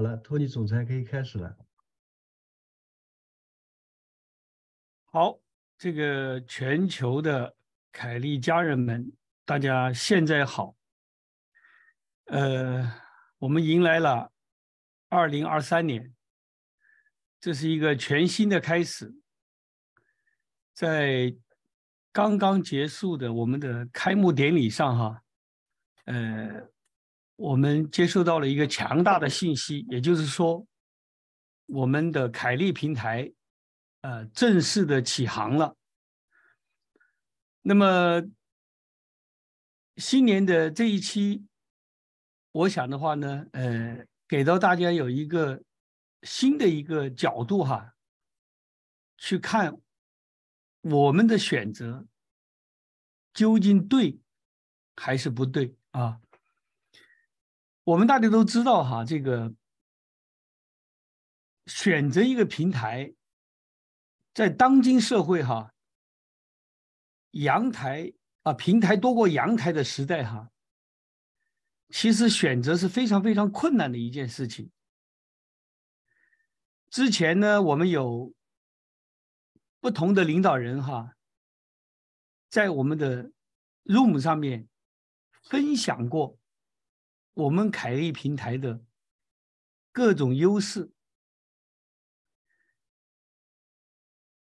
好了，托尼总裁可以开始了。好，这个全球的凯利家人们，大家现在好。呃，我们迎来了二零二三年，这是一个全新的开始。在刚刚结束的我们的开幕典礼上，哈，呃。我们接收到了一个强大的信息，也就是说，我们的凯利平台，呃，正式的起航了。那么，新年的这一期，我想的话呢，呃，给到大家有一个新的一个角度哈，去看我们的选择究竟对还是不对啊？我们大家都知道哈，这个选择一个平台，在当今社会哈，阳台啊平台多过阳台的时代哈，其实选择是非常非常困难的一件事情。之前呢，我们有不同的领导人哈，在我们的 Room 上面分享过。我们凯利平台的各种优势，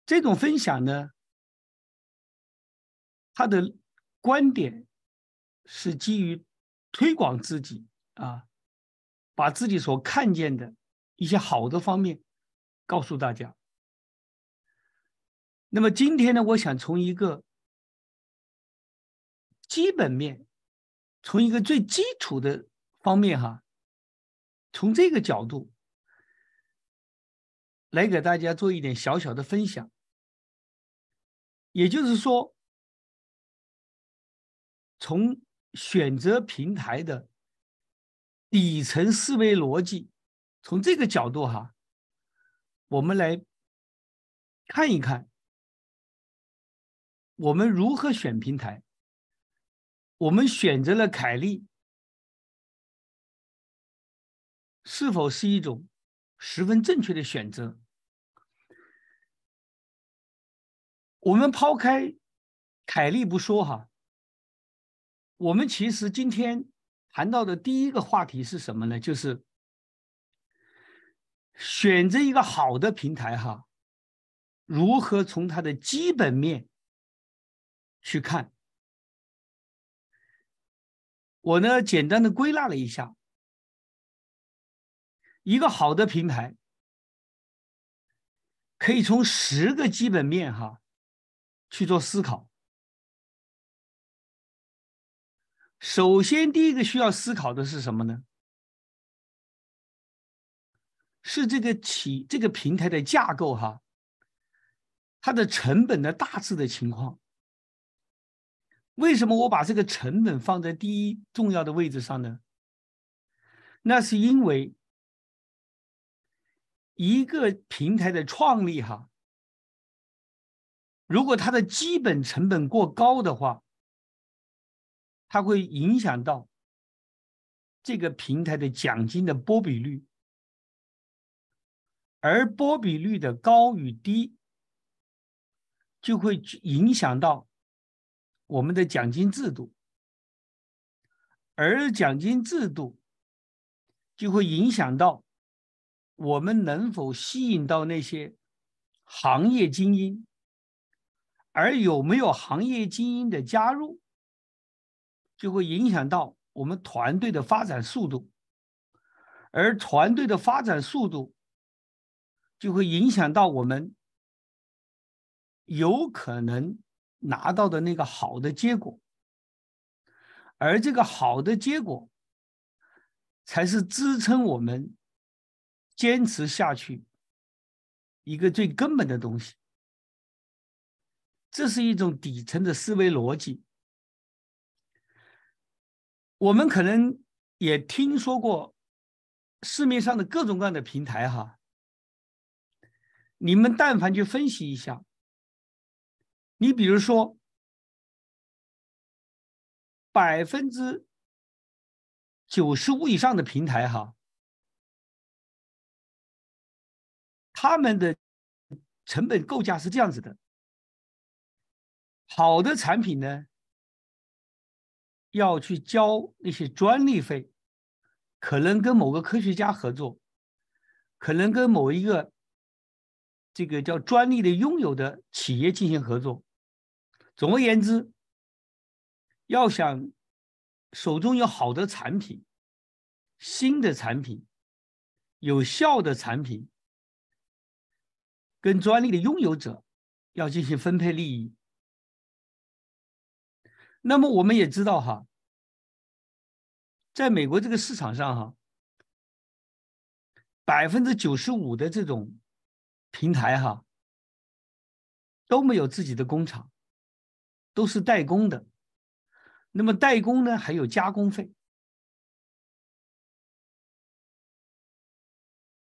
这种分享呢，他的观点是基于推广自己啊，把自己所看见的一些好的方面告诉大家。那么今天呢，我想从一个基本面。从一个最基础的方面哈，从这个角度来给大家做一点小小的分享，也就是说，从选择平台的底层思维逻辑，从这个角度哈，我们来看一看我们如何选平台。我们选择了凯利，是否是一种十分正确的选择？我们抛开凯利不说哈，我们其实今天谈到的第一个话题是什么呢？就是选择一个好的平台哈，如何从它的基本面去看？我呢，简单的归纳了一下，一个好的平台可以从十个基本面哈去做思考。首先，第一个需要思考的是什么呢？是这个企这个平台的架构哈，它的成本的大致的情况。为什么我把这个成本放在第一重要的位置上呢？那是因为一个平台的创立，哈，如果它的基本成本过高的话，它会影响到这个平台的奖金的波比率，而波比率的高与低，就会影响到。我们的奖金制度，而奖金制度就会影响到我们能否吸引到那些行业精英，而有没有行业精英的加入，就会影响到我们团队的发展速度，而团队的发展速度就会影响到我们有可能。拿到的那个好的结果，而这个好的结果，才是支撑我们坚持下去一个最根本的东西。这是一种底层的思维逻辑。我们可能也听说过市面上的各种各样的平台哈，你们但凡去分析一下。你比如说，百分之九十五以上的平台哈，他们的成本构架是这样子的：好的产品呢，要去交那些专利费，可能跟某个科学家合作，可能跟某一个这个叫专利的拥有的企业进行合作。总而言之，要想手中有好的产品、新的产品、有效的产品，跟专利的拥有者要进行分配利益。那么我们也知道哈，在美国这个市场上哈，百分之九十五的这种平台哈都没有自己的工厂。都是代工的，那么代工呢？还有加工费，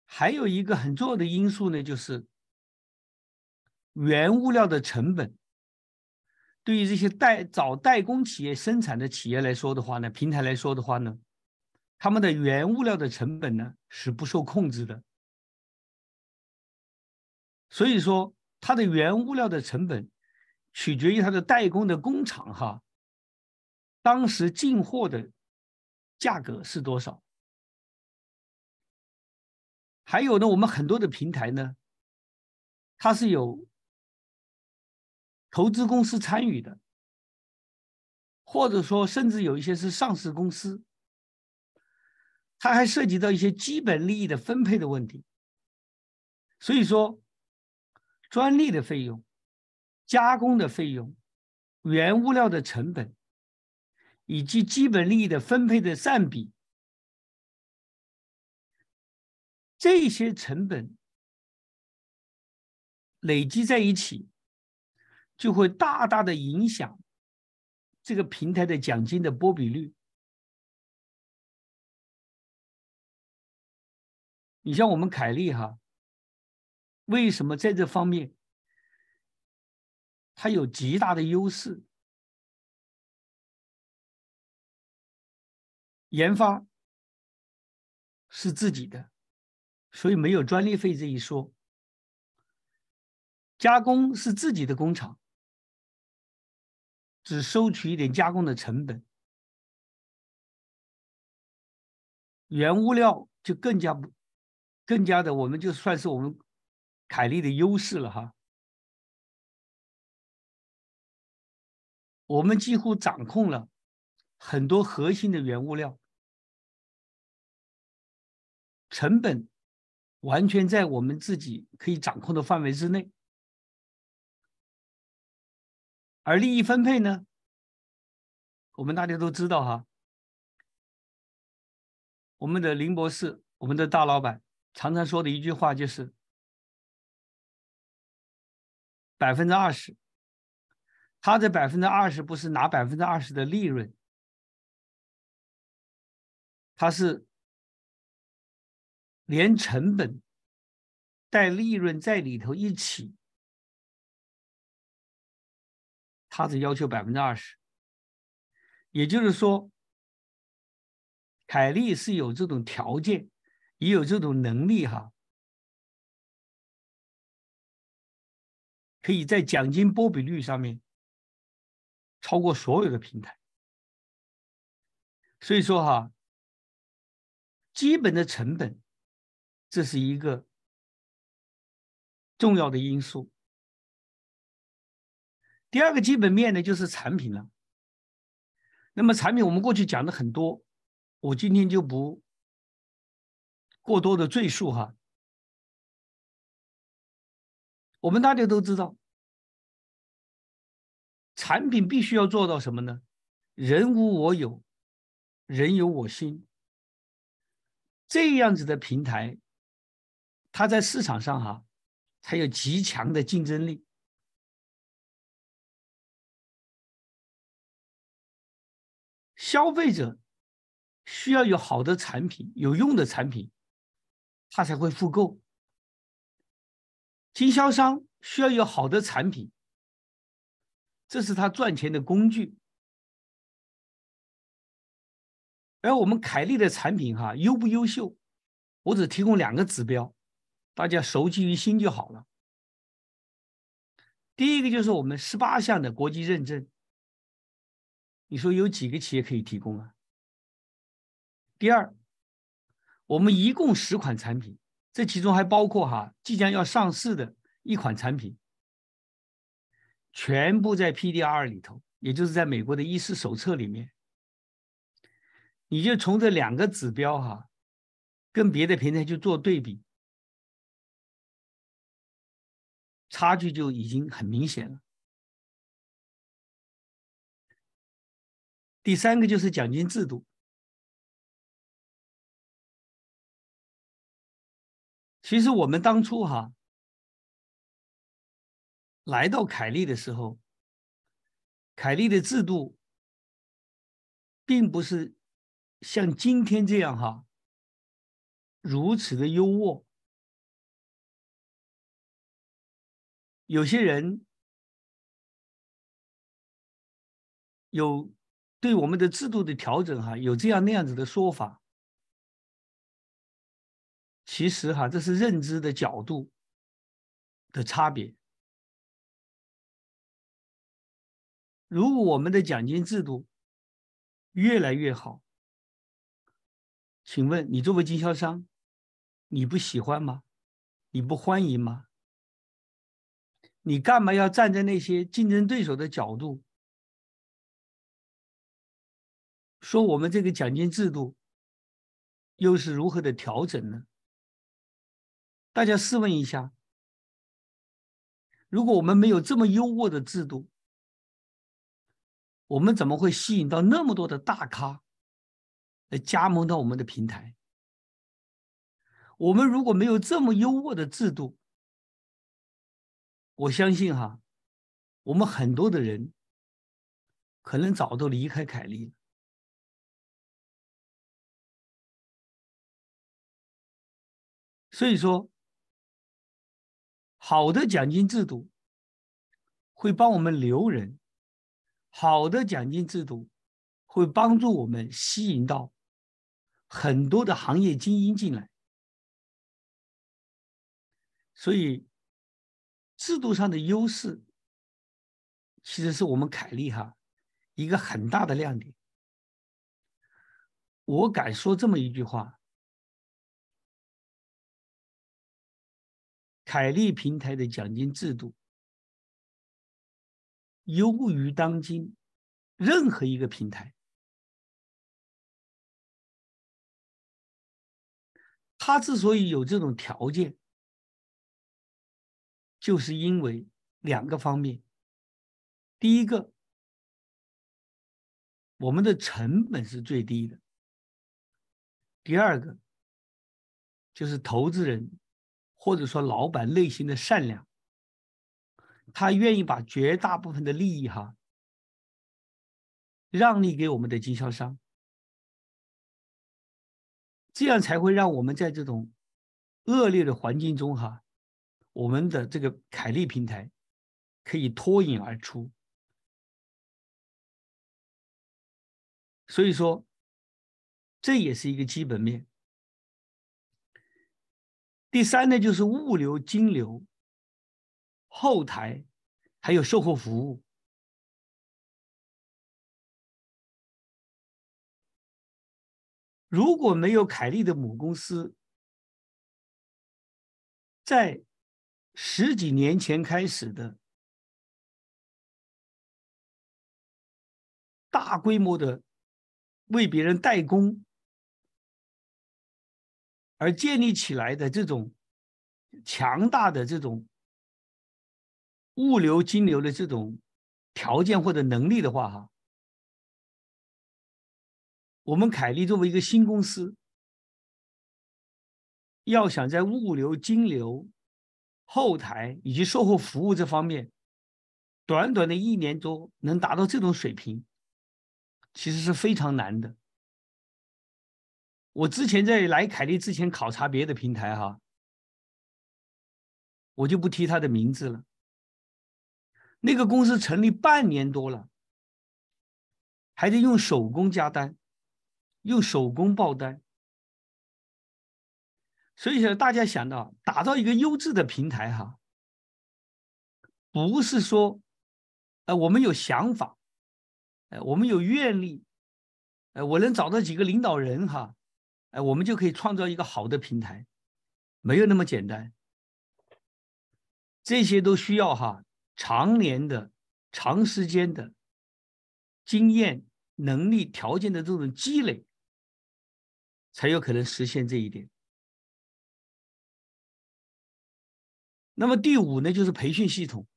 还有一个很重要的因素呢，就是原物料的成本。对于这些代找代工企业生产的企业来说的话呢，平台来说的话呢，他们的原物料的成本呢是不受控制的，所以说它的原物料的成本。取决于它的代工的工厂哈，当时进货的价格是多少？还有呢，我们很多的平台呢，它是有投资公司参与的，或者说甚至有一些是上市公司，它还涉及到一些基本利益的分配的问题。所以说，专利的费用。加工的费用、原物料的成本，以及基本利益的分配的占比，这些成本累积在一起，就会大大的影响这个平台的奖金的波比率。你像我们凯利哈，为什么在这方面？它有极大的优势，研发是自己的，所以没有专利费这一说。加工是自己的工厂，只收取一点加工的成本，原物料就更加不，更加的，我们就算是我们凯利的优势了哈。我们几乎掌控了很多核心的原物料，成本完全在我们自己可以掌控的范围之内，而利益分配呢？我们大家都知道哈，我们的林博士，我们的大老板常常说的一句话就是百分之二十。他这百分之二十不是拿百分之二十的利润，他是连成本带利润在里头一起，他只要求百分之二十。也就是说，凯利是有这种条件，也有这种能力哈，可以在奖金拨比率上面。超过所有的平台，所以说哈，基本的成本，这是一个重要的因素。第二个基本面呢，就是产品了。那么产品，我们过去讲的很多，我今天就不过多的赘述哈。我们大家都知道。产品必须要做到什么呢？人无我有，人有我心。这样子的平台，它在市场上哈，才有极强的竞争力。消费者需要有好的产品、有用的产品，他才会复购。经销商需要有好的产品。这是他赚钱的工具，而我们凯利的产品哈优不优秀，我只提供两个指标，大家熟记于心就好了。第一个就是我们十八项的国际认证，你说有几个企业可以提供啊？第二，我们一共十款产品，这其中还包括哈即将要上市的一款产品。全部在 PDR 里头，也就是在美国的医师手册里面，你就从这两个指标哈，跟别的平台去做对比，差距就已经很明显了。第三个就是奖金制度，其实我们当初哈。来到凯利的时候，凯利的制度，并不是像今天这样哈，如此的优渥。有些人有对我们的制度的调整哈，有这样那样子的说法。其实哈，这是认知的角度的差别。如果我们的奖金制度越来越好，请问你作为经销商，你不喜欢吗？你不欢迎吗？你干嘛要站在那些竞争对手的角度说我们这个奖金制度又是如何的调整呢？大家试问一下，如果我们没有这么优渥的制度？我们怎么会吸引到那么多的大咖来加盟到我们的平台？我们如果没有这么优渥的制度，我相信哈，我们很多的人可能早都离开凯利了。所以说，好的奖金制度会帮我们留人。好的奖金制度会帮助我们吸引到很多的行业精英进来，所以制度上的优势其实是我们凯利哈一个很大的亮点。我敢说这么一句话：凯利平台的奖金制度。优于当今任何一个平台。他之所以有这种条件，就是因为两个方面：第一个，我们的成本是最低的；第二个，就是投资人或者说老板内心的善良。他愿意把绝大部分的利益哈，让利给我们的经销商，这样才会让我们在这种恶劣的环境中哈，我们的这个凯利平台可以脱颖而出。所以说，这也是一个基本面。第三呢，就是物流、金流。后台还有售后服务。如果没有凯利的母公司，在十几年前开始的，大规模的为别人代工而建立起来的这种强大的这种。物流、金流的这种条件或者能力的话，哈，我们凯利作为一个新公司，要想在物流、金流、后台以及售后服务这方面，短短的一年多能达到这种水平，其实是非常难的。我之前在来凯利之前考察别的平台，哈，我就不提它的名字了。那个公司成立半年多了，还得用手工加单，用手工报单，所以说大家想到打造一个优质的平台哈，不是说，呃，我们有想法，呃，我们有愿力，呃，我能找到几个领导人哈，呃，我们就可以创造一个好的平台，没有那么简单，这些都需要哈。长年的、长时间的经验、能力、条件的这种积累，才有可能实现这一点。那么第五呢，就是培训系统。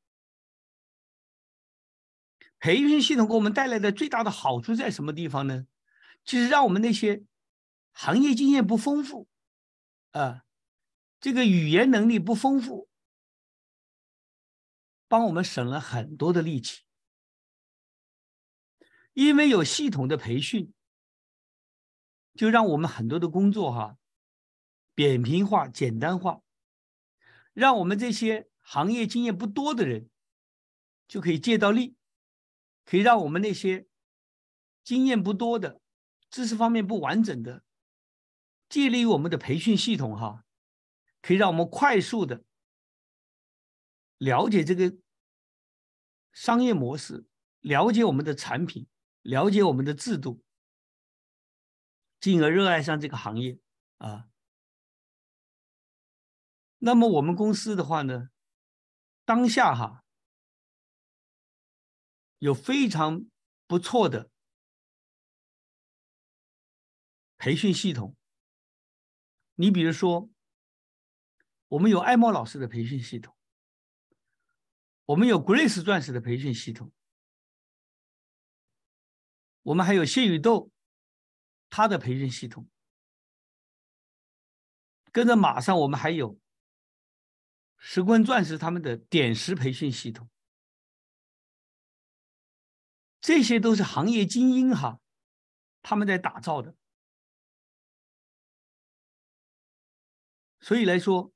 培训系统给我们带来的最大的好处在什么地方呢？就是让我们那些行业经验不丰富啊，这个语言能力不丰富。帮我们省了很多的力气，因为有系统的培训，就让我们很多的工作哈，扁平化、简单化，让我们这些行业经验不多的人就可以借到力，可以让我们那些经验不多的、知识方面不完整的，借力于我们的培训系统哈，可以让我们快速的。了解这个商业模式，了解我们的产品，了解我们的制度，进而热爱上这个行业啊。那么我们公司的话呢，当下哈有非常不错的培训系统。你比如说，我们有艾莫老师的培训系统。我们有 Grace 钻石的培训系统，我们还有谢雨豆他的培训系统，跟着马上我们还有石棍钻石他们的点石培训系统，这些都是行业精英哈他们在打造的，所以来说，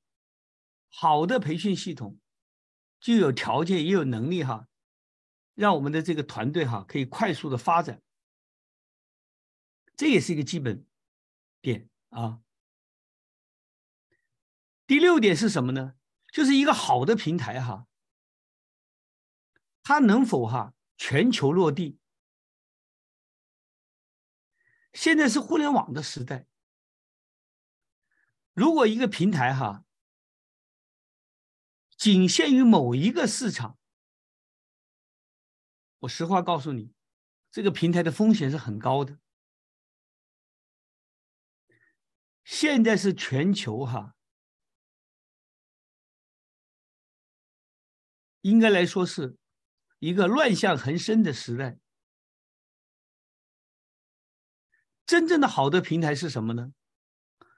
好的培训系统。就有条件也有能力哈，让我们的这个团队哈可以快速的发展，这也是一个基本点啊。第六点是什么呢？就是一个好的平台哈，它能否哈全球落地？现在是互联网的时代，如果一个平台哈。仅限于某一个市场，我实话告诉你，这个平台的风险是很高的。现在是全球哈，应该来说是一个乱象横生的时代。真正的好的平台是什么呢？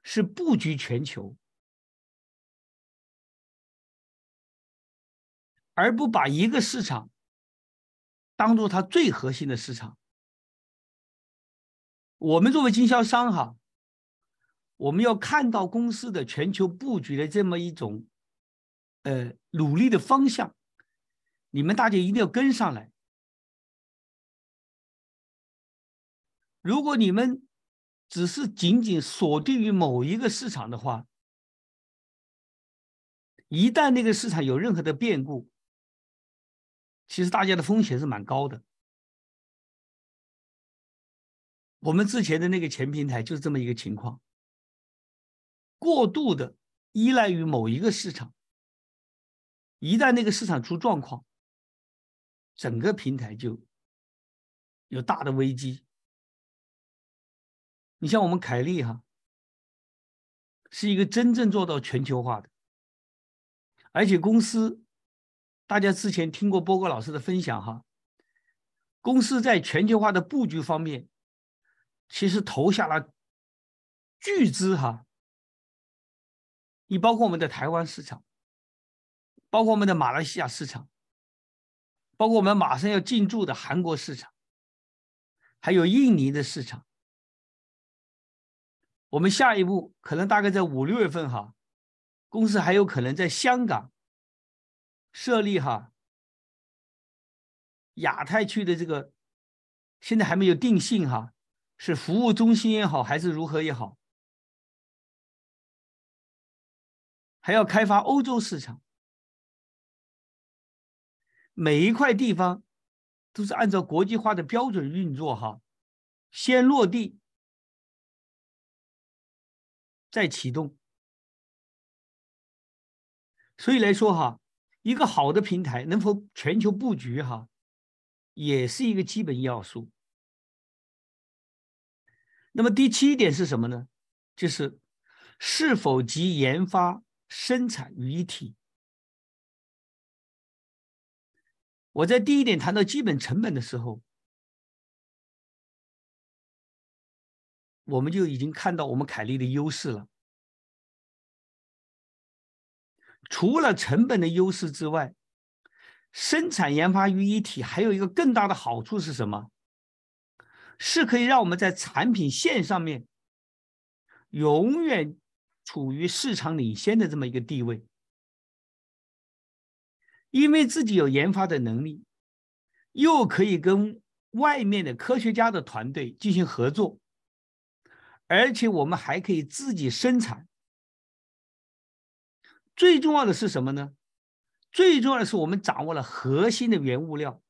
是布局全球。而不把一个市场当做它最核心的市场，我们作为经销商哈，我们要看到公司的全球布局的这么一种，呃，努力的方向。你们大家一定要跟上来。如果你们只是仅仅锁定于某一个市场的话，一旦那个市场有任何的变故，其实大家的风险是蛮高的，我们之前的那个前平台就是这么一个情况，过度的依赖于某一个市场，一旦那个市场出状况，整个平台就有大的危机。你像我们凯利哈，是一个真正做到全球化的，而且公司。大家之前听过波哥老师的分享哈，公司在全球化的布局方面，其实投下了巨资哈。你包括我们的台湾市场，包括我们的马来西亚市场，包括我们马上要进驻的韩国市场，还有印尼的市场。我们下一步可能大概在五六月份哈，公司还有可能在香港。设立哈，亚太区的这个现在还没有定性哈，是服务中心也好，还是如何也好，还要开发欧洲市场。每一块地方都是按照国际化的标准运作哈，先落地，再启动。所以来说哈。一个好的平台能否全球布局，哈，也是一个基本要素。那么第七点是什么呢？就是是否集研发、生产于一体。我在第一点谈到基本成本的时候，我们就已经看到我们凯利的优势了。除了成本的优势之外，生产研发于一体，还有一个更大的好处是什么？是可以让我们在产品线上面永远处于市场领先的这么一个地位，因为自己有研发的能力，又可以跟外面的科学家的团队进行合作，而且我们还可以自己生产。最重要的是什么呢？最重要的是我们掌握了核心的原物料，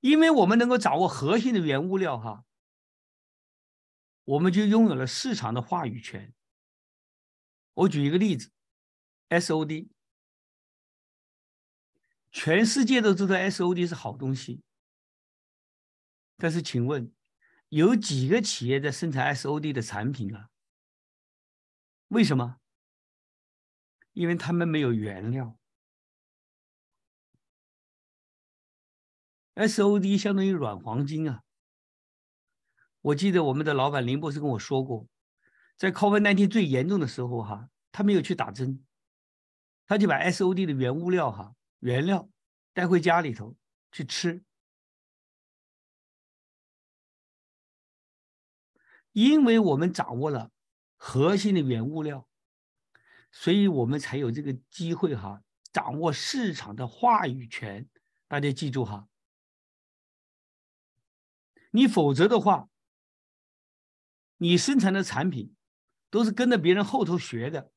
因为我们能够掌握核心的原物料，哈，我们就拥有了市场的话语权。我举一个例子，SOD，全世界都知道 SOD 是好东西，但是请问，有几个企业在生产 SOD 的产品啊？为什么？因为他们没有原料。S O D 相当于软黄金啊！我记得我们的老板林博士跟我说过，在 COVID nineteen 最严重的时候，哈，他没有去打针，他就把 S O D 的原物料，哈，原料带回家里头去吃，因为我们掌握了。核心的原物料，所以我们才有这个机会哈，掌握市场的话语权。大家记住哈，你否则的话，你生产的产品都是跟着别人后头学的，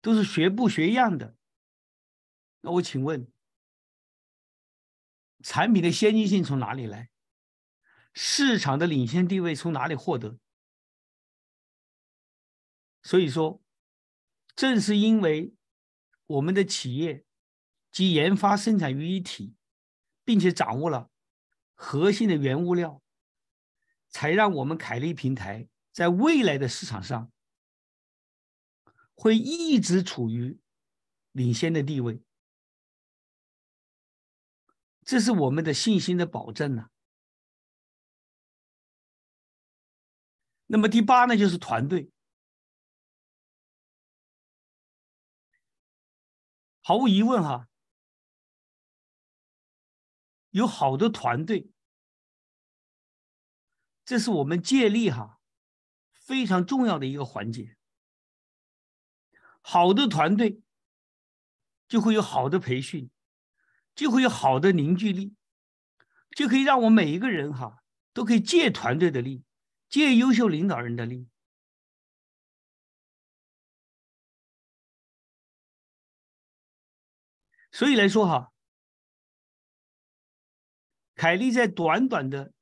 都是学不学样的。那我请问，产品的先进性从哪里来？市场的领先地位从哪里获得？所以说，正是因为我们的企业集研发、生产于一体，并且掌握了核心的原物料，才让我们凯利平台在未来的市场上会一直处于领先的地位。这是我们的信心的保证呐。那么第八呢，就是团队。毫无疑问，哈，有好的团队，这是我们借力哈非常重要的一个环节。好的团队就会有好的培训，就会有好的凝聚力，就可以让我每一个人哈都可以借团队的力，借优秀领导人的力。所以来说哈，凯利在短短的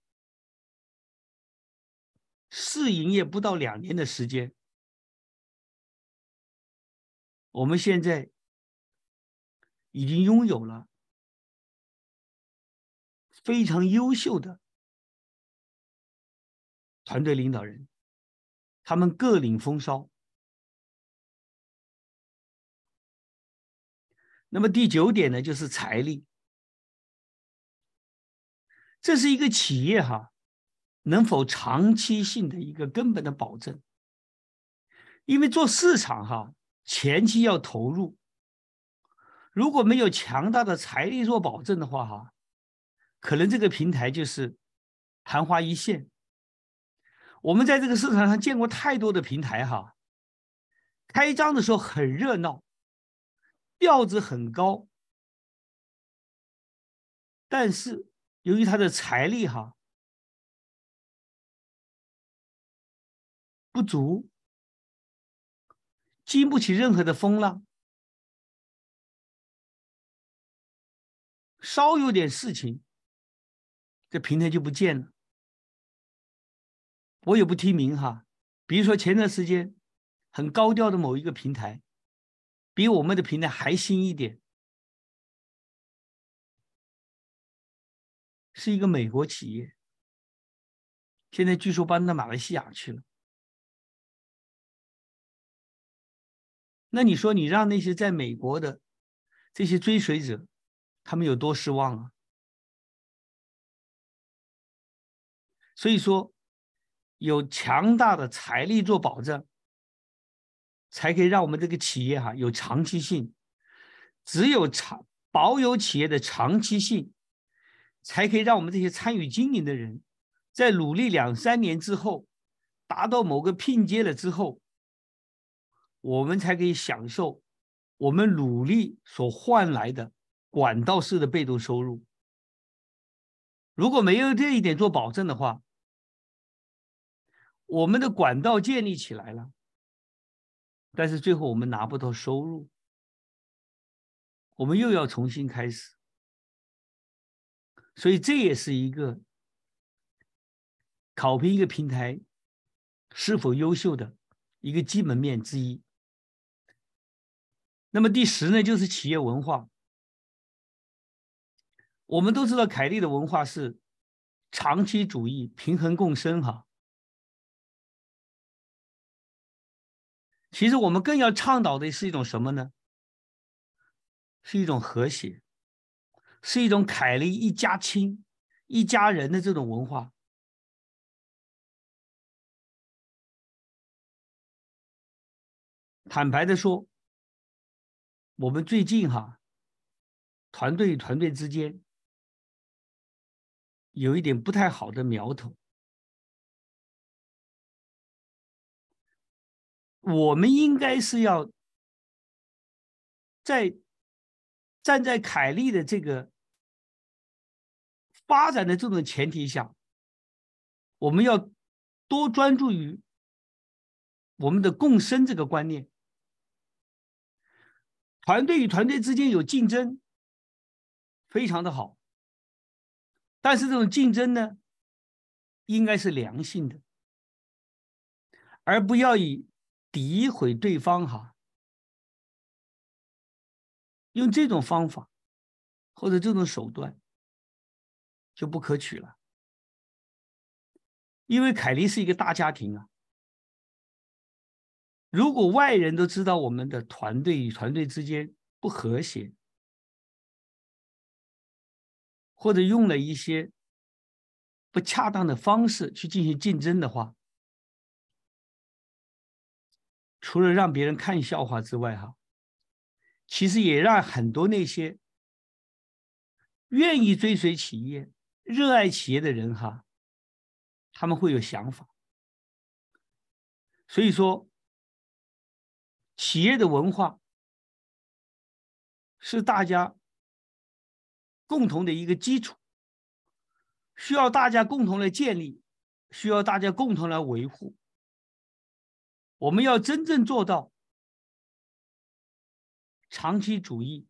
试营业不到两年的时间，我们现在已经拥有了非常优秀的团队领导人，他们各领风骚。那么第九点呢，就是财力，这是一个企业哈能否长期性的一个根本的保证。因为做市场哈前期要投入，如果没有强大的财力做保证的话哈，可能这个平台就是昙花一现。我们在这个市场上见过太多的平台哈，开张的时候很热闹。调子很高，但是由于他的财力哈不足，经不起任何的风浪，稍有点事情，这平台就不见了。我也不提名哈，比如说前段时间很高调的某一个平台。比我们的平台还新一点，是一个美国企业，现在据说搬到马来西亚去了。那你说，你让那些在美国的这些追随者，他们有多失望啊？所以说，有强大的财力做保证。才可以让我们这个企业哈有长期性，只有长保有企业的长期性，才可以让我们这些参与经营的人，在努力两三年之后，达到某个拼接了之后，我们才可以享受我们努力所换来的管道式的被动收入。如果没有这一点做保证的话，我们的管道建立起来了。但是最后我们拿不到收入，我们又要重新开始，所以这也是一个考评一个平台是否优秀的一个基本面之一。那么第十呢，就是企业文化。我们都知道凯利的文化是长期主义、平衡共生，哈。其实我们更要倡导的是一种什么呢？是一种和谐，是一种“凯利一家亲”一家人的这种文化。坦白的说，我们最近哈，团队与团队之间有一点不太好的苗头。我们应该是要，在站在凯利的这个发展的这种前提下，我们要多专注于我们的共生这个观念。团队与团队之间有竞争，非常的好，但是这种竞争呢，应该是良性的，而不要以。诋毁对方哈，用这种方法或者这种手段就不可取了，因为凯利是一个大家庭啊。如果外人都知道我们的团队与团队之间不和谐，或者用了一些不恰当的方式去进行竞争的话，除了让别人看笑话之外，哈，其实也让很多那些愿意追随企业、热爱企业的人，哈，他们会有想法。所以说，企业的文化是大家共同的一个基础，需要大家共同来建立，需要大家共同来维护。我们要真正做到长期主义，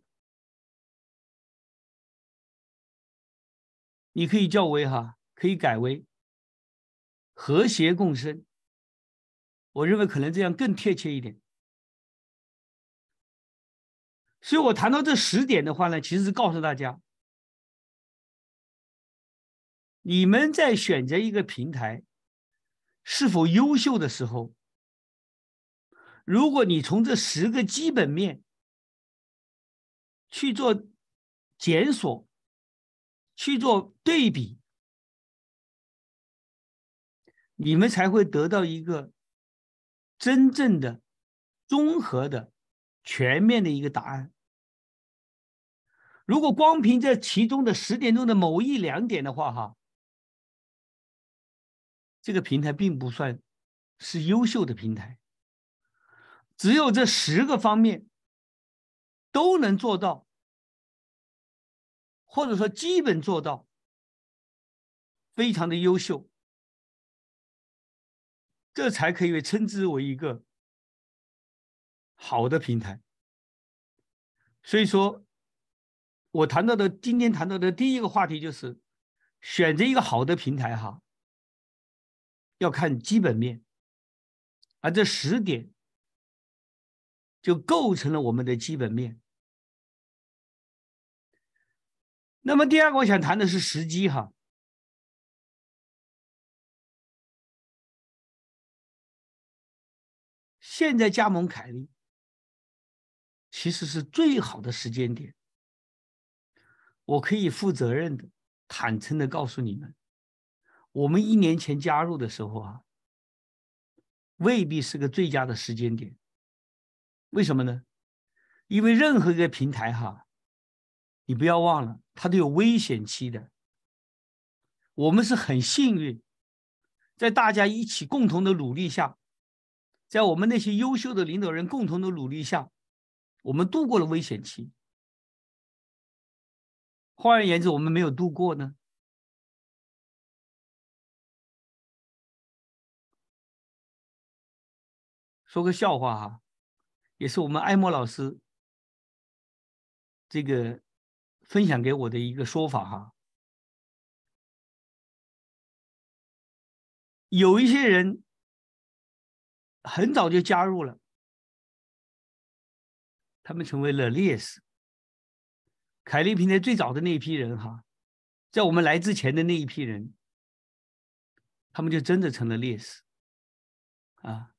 你可以叫为哈，可以改为和谐共生。我认为可能这样更贴切一点。所以我谈到这十点的话呢，其实是告诉大家，你们在选择一个平台是否优秀的时候。如果你从这十个基本面去做检索、去做对比，你们才会得到一个真正的、综合的、全面的一个答案。如果光凭这其中的十点钟的某一两点的话，哈，这个平台并不算是优秀的平台。只有这十个方面都能做到，或者说基本做到，非常的优秀，这才可以称之为一个好的平台。所以说，我谈到的今天谈到的第一个话题就是选择一个好的平台哈，要看基本面，而这十点。就构成了我们的基本面。那么第二个我想谈的是时机哈，现在加盟凯利其实是最好的时间点。我可以负责任的、坦诚的告诉你们，我们一年前加入的时候啊，未必是个最佳的时间点。为什么呢？因为任何一个平台哈，你不要忘了，它都有危险期的。我们是很幸运，在大家一起共同的努力下，在我们那些优秀的领导人共同的努力下，我们度过了危险期。换而言之，我们没有度过呢？说个笑话哈。也是我们艾默老师这个分享给我的一个说法哈，有一些人很早就加入了，他们成为了烈士。凯利平台最早的那一批人哈，在我们来之前的那一批人，他们就真的成了烈士啊，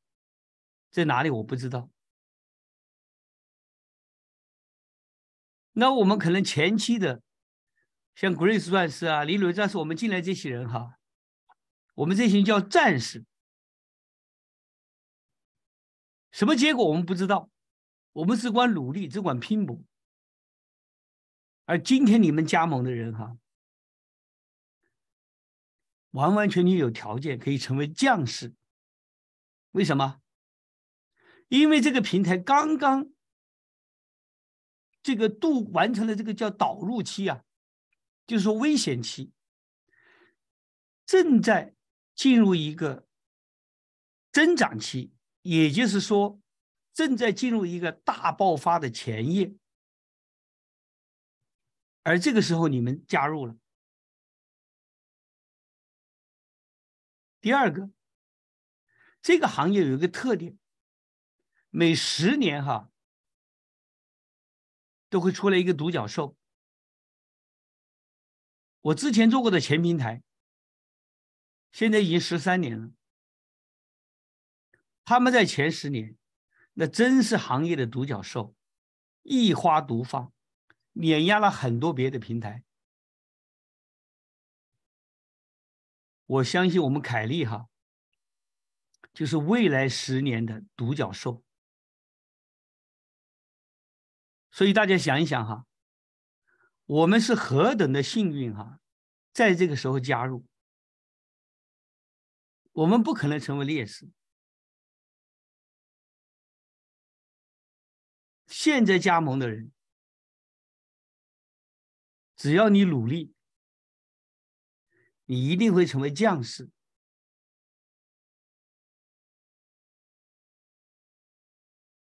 在哪里我不知道。那我们可能前期的，像 Grace 钻石啊、李伦钻石，我们进来这些人哈，我们这些人叫战士。什么结果我们不知道，我们只管努力，只管拼搏。而今天你们加盟的人哈，完完全全有条件可以成为将士。为什么？因为这个平台刚刚。这个度完成了这个叫导入期啊，就是说危险期，正在进入一个增长期，也就是说正在进入一个大爆发的前夜，而这个时候你们加入了。第二个，这个行业有一个特点，每十年哈。都会出来一个独角兽。我之前做过的前平台，现在已经十三年了。他们在前十年，那真是行业的独角兽，一花独放，碾压了很多别的平台。我相信我们凯利哈，就是未来十年的独角兽。所以大家想一想哈，我们是何等的幸运哈，在这个时候加入，我们不可能成为烈士。现在加盟的人，只要你努力，你一定会成为将士。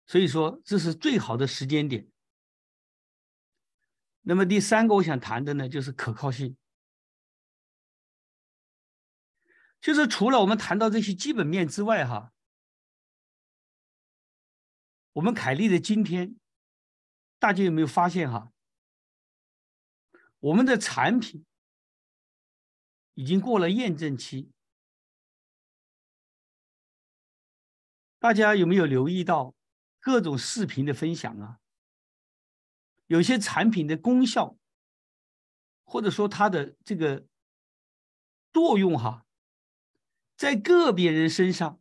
所以说，这是最好的时间点。那么第三个我想谈的呢，就是可靠性。就是除了我们谈到这些基本面之外，哈，我们凯利的今天，大家有没有发现哈，我们的产品已经过了验证期？大家有没有留意到各种视频的分享啊？有些产品的功效，或者说它的这个作用哈，在个别人身上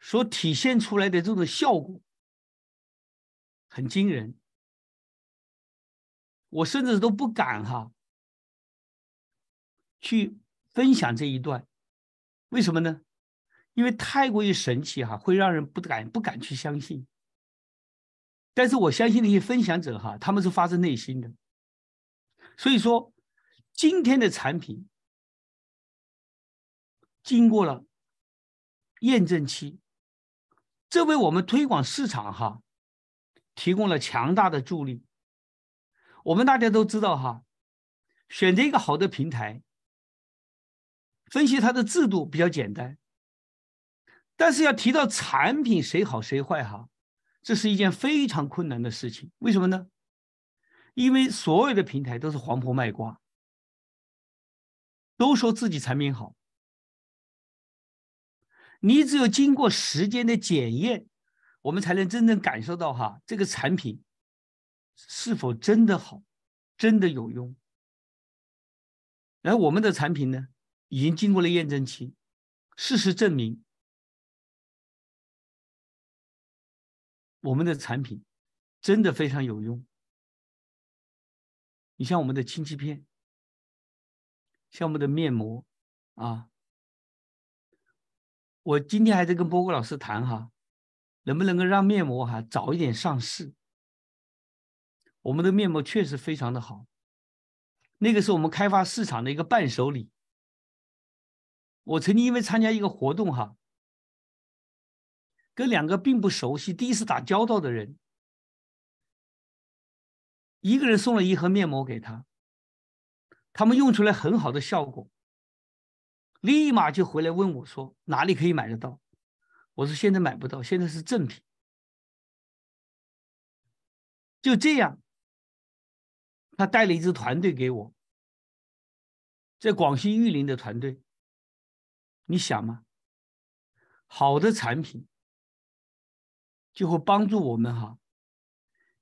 所体现出来的这种效果很惊人，我甚至都不敢哈去分享这一段，为什么呢？因为太过于神奇哈，会让人不敢不敢去相信。但是我相信那些分享者哈，他们是发自内心的。所以说，今天的产品经过了验证期，这为我们推广市场哈提供了强大的助力。我们大家都知道哈，选择一个好的平台，分析它的制度比较简单。但是要提到产品谁好谁坏哈。这是一件非常困难的事情，为什么呢？因为所有的平台都是黄婆卖瓜，都说自己产品好。你只有经过时间的检验，我们才能真正感受到哈，这个产品是否真的好，真的有用。而我们的产品呢，已经经过了验证期，事实证明。我们的产品真的非常有用，你像我们的清气片，像我们的面膜啊，我今天还在跟波波老师谈哈，能不能够让面膜哈早一点上市？我们的面膜确实非常的好，那个是我们开发市场的一个伴手礼。我曾经因为参加一个活动哈。有两个并不熟悉、第一次打交道的人，一个人送了一盒面膜给他，他们用出来很好的效果，立马就回来问我说哪里可以买得到？我说现在买不到，现在是正品。就这样，他带了一支团队给我，在广西玉林的团队，你想吗？好的产品。就会帮助我们哈，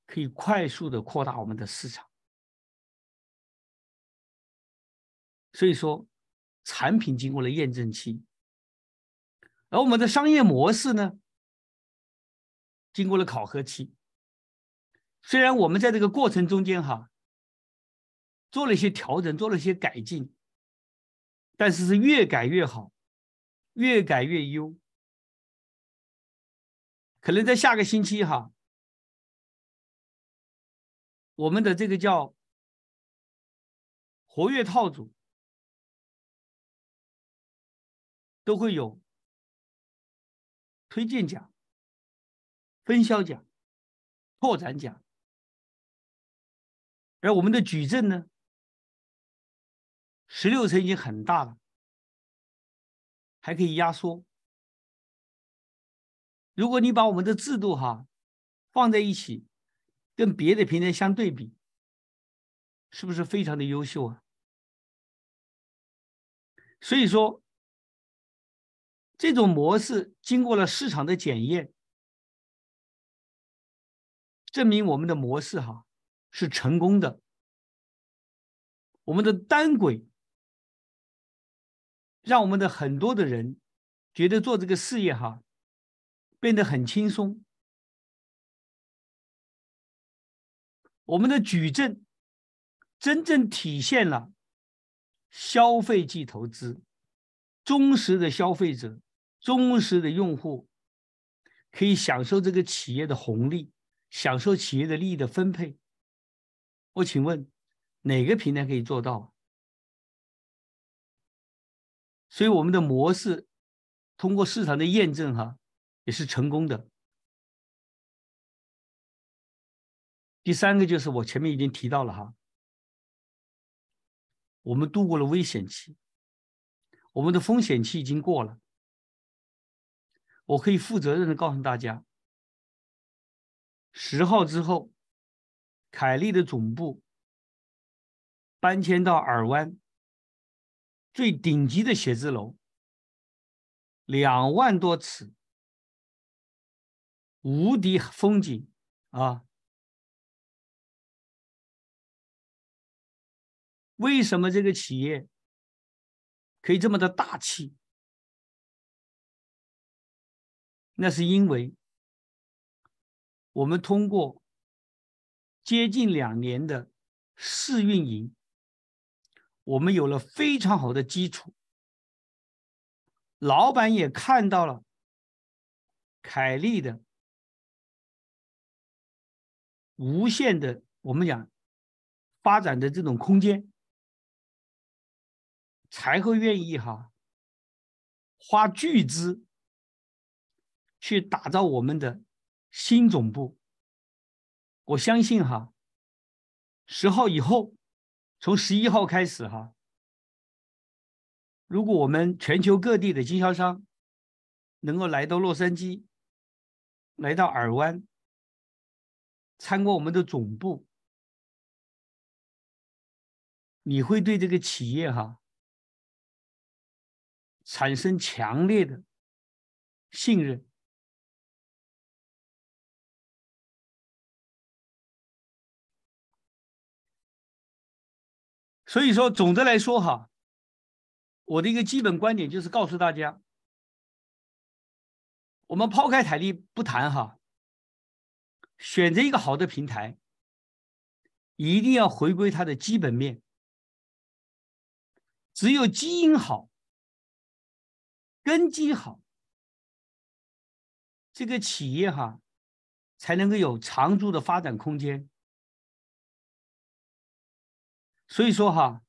可以快速的扩大我们的市场。所以说，产品经过了验证期，而我们的商业模式呢，经过了考核期。虽然我们在这个过程中间哈，做了一些调整，做了些改进，但是是越改越好，越改越优。可能在下个星期哈，我们的这个叫活跃套组都会有推荐奖、分销奖、拓展奖，而我们的矩阵呢，十六层已经很大了，还可以压缩。如果你把我们的制度哈放在一起，跟别的平台相对比，是不是非常的优秀啊？所以说，这种模式经过了市场的检验，证明我们的模式哈是成功的。我们的单轨让我们的很多的人觉得做这个事业哈。变得很轻松。我们的矩阵真正体现了消费级投资，忠实的消费者、忠实的用户可以享受这个企业的红利，享受企业的利益的分配。我请问哪个平台可以做到？所以我们的模式通过市场的验证，哈。也是成功的。第三个就是我前面已经提到了哈，我们度过了危险期，我们的风险期已经过了。我可以负责任的告诉大家，十号之后，凯利的总部搬迁到尔湾最顶级的写字楼，两万多尺。无敌风景啊！为什么这个企业可以这么的大气？那是因为我们通过接近两年的试运营，我们有了非常好的基础。老板也看到了凯利的。无限的，我们讲发展的这种空间，才会愿意哈花巨资去打造我们的新总部。我相信哈十号以后，从十一号开始哈，如果我们全球各地的经销商能够来到洛杉矶，来到尔湾。参观我们的总部，你会对这个企业哈产生强烈的信任。所以说，总的来说哈，我的一个基本观点就是告诉大家，我们抛开台历不谈哈。选择一个好的平台，一定要回归它的基本面。只有基因好、根基好，这个企业哈才能够有长足的发展空间。所以说哈，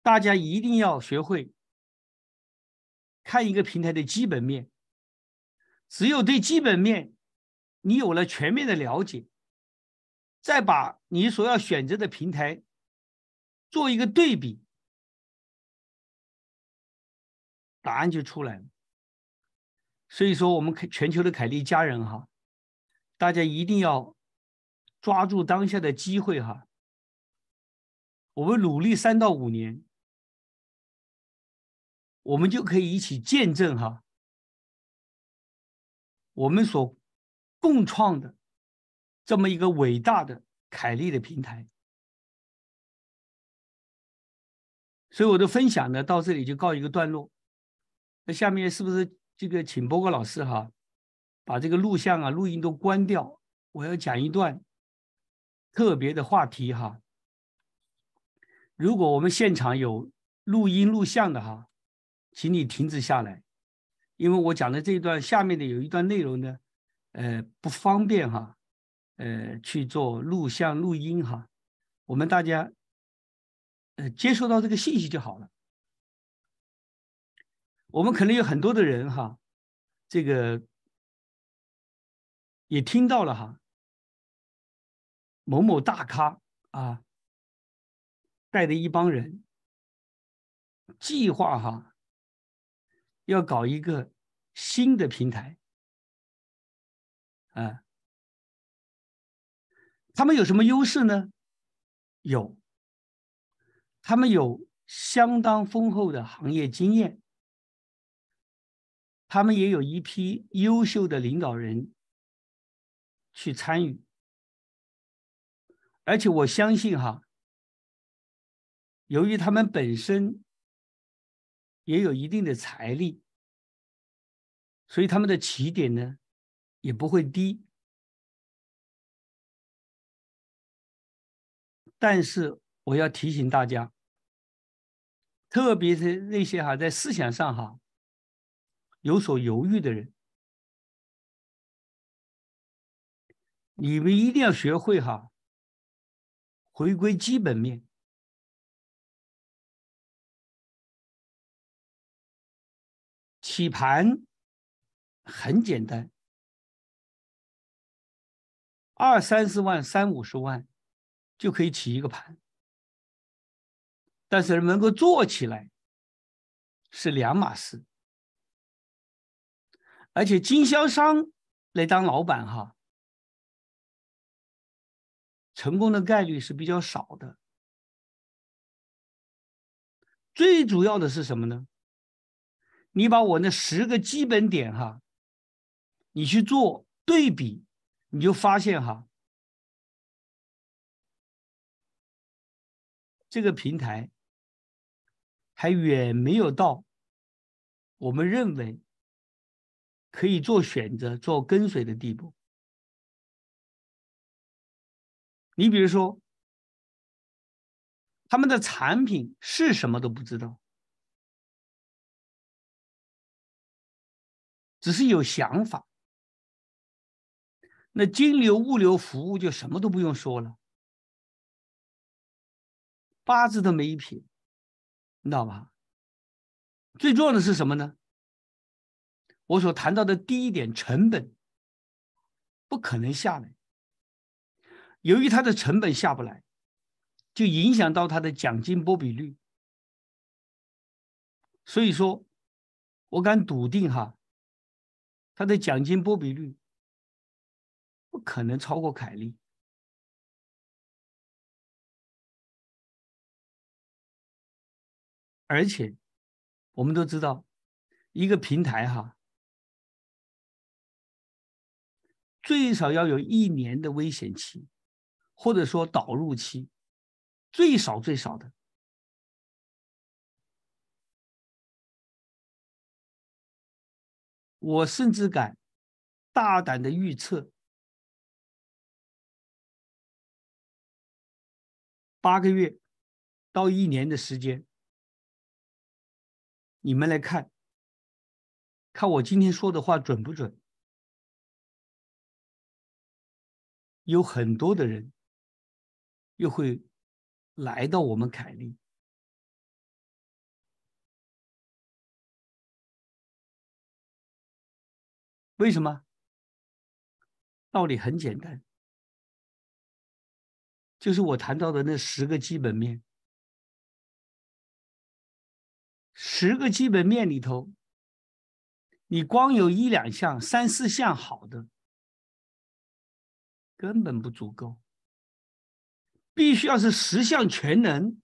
大家一定要学会看一个平台的基本面，只有对基本面。你有了全面的了解，再把你所要选择的平台做一个对比，答案就出来了。所以说，我们全球的凯利家人哈，大家一定要抓住当下的机会哈。我们努力三到五年，我们就可以一起见证哈，我们所。共创的这么一个伟大的凯利的平台，所以我的分享呢到这里就告一个段落。那下面是不是这个请波哥老师哈，把这个录像啊、录音都关掉？我要讲一段特别的话题哈。如果我们现场有录音录像的哈，请你停止下来，因为我讲的这一段下面的有一段内容呢。呃，不方便哈，呃，去做录像、录音哈，我们大家呃，接收到这个信息就好了。我们可能有很多的人哈，这个也听到了哈，某某大咖啊，带的一帮人，计划哈，要搞一个新的平台。啊，他们有什么优势呢？有，他们有相当丰厚的行业经验，他们也有一批优秀的领导人去参与，而且我相信哈，由于他们本身也有一定的财力，所以他们的起点呢？也不会低，但是我要提醒大家，特别是那些哈在思想上哈有所犹豫的人，你们一定要学会哈回归基本面，起盘很简单。二三十万、三五十万就可以起一个盘，但是能够做起来是两码事。而且经销商来当老板，哈，成功的概率是比较少的。最主要的是什么呢？你把我那十个基本点，哈，你去做对比。你就发现哈，这个平台还远没有到我们认为可以做选择、做跟随的地步。你比如说，他们的产品是什么都不知道，只是有想法。那金流物流服务就什么都不用说了，八字都没一撇，你知道吧？最重要的是什么呢？我所谈到的第一点成本不可能下来，由于它的成本下不来，就影响到它的奖金拨比率。所以说，我敢笃定哈，它的奖金拨比率。不可能超过凯利，而且我们都知道，一个平台哈，最少要有一年的危险期，或者说导入期，最少最少的，我甚至敢大胆的预测。八个月到一年的时间，你们来看看我今天说的话准不准？有很多的人又会来到我们凯利，为什么？道理很简单。就是我谈到的那十个基本面，十个基本面里头，你光有一两项、三四项好的，根本不足够，必须要是十项全能，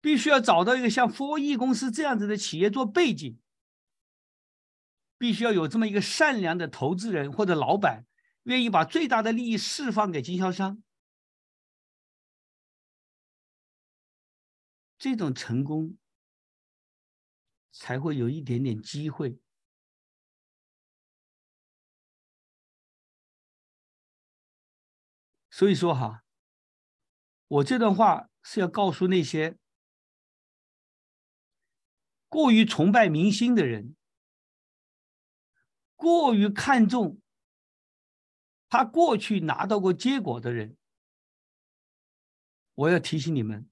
必须要找到一个像科 E 公司这样子的企业做背景，必须要有这么一个善良的投资人或者老板。愿意把最大的利益释放给经销商，这种成功才会有一点点机会。所以说哈，我这段话是要告诉那些过于崇拜明星的人，过于看重。他过去拿到过结果的人，我要提醒你们。